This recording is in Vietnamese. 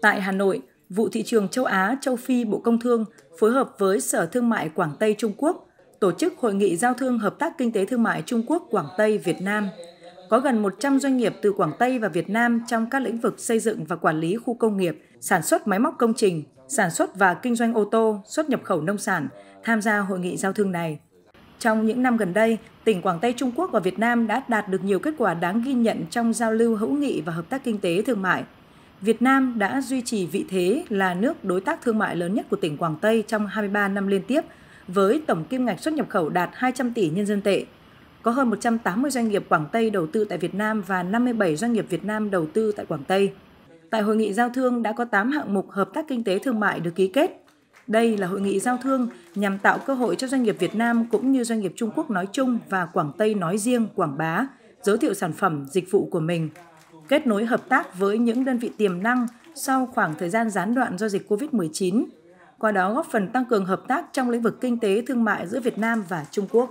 Tại Hà Nội, vụ thị trường châu Á, châu Phi Bộ Công Thương phối hợp với Sở Thương mại Quảng Tây Trung Quốc tổ chức hội nghị giao thương hợp tác kinh tế thương mại Trung Quốc Quảng Tây Việt Nam. Có gần 100 doanh nghiệp từ Quảng Tây và Việt Nam trong các lĩnh vực xây dựng và quản lý khu công nghiệp, sản xuất máy móc công trình, sản xuất và kinh doanh ô tô, xuất nhập khẩu nông sản tham gia hội nghị giao thương này. Trong những năm gần đây, tỉnh Quảng Tây Trung Quốc và Việt Nam đã đạt được nhiều kết quả đáng ghi nhận trong giao lưu hữu nghị và hợp tác kinh tế thương mại. Việt Nam đã duy trì vị thế là nước đối tác thương mại lớn nhất của tỉnh Quảng Tây trong 23 năm liên tiếp, với tổng kim ngạch xuất nhập khẩu đạt 200 tỷ nhân dân tệ. Có hơn 180 doanh nghiệp Quảng Tây đầu tư tại Việt Nam và 57 doanh nghiệp Việt Nam đầu tư tại Quảng Tây. Tại hội nghị giao thương đã có 8 hạng mục hợp tác kinh tế thương mại được ký kết. Đây là hội nghị giao thương nhằm tạo cơ hội cho doanh nghiệp Việt Nam cũng như doanh nghiệp Trung Quốc nói chung và Quảng Tây nói riêng quảng bá, giới thiệu sản phẩm, dịch vụ của mình, kết nối hợp tác với những đơn vị tiềm năng sau khoảng thời gian gián đoạn do dịch COVID-19, qua đó góp phần tăng cường hợp tác trong lĩnh vực kinh tế thương mại giữa Việt Nam và Trung Quốc.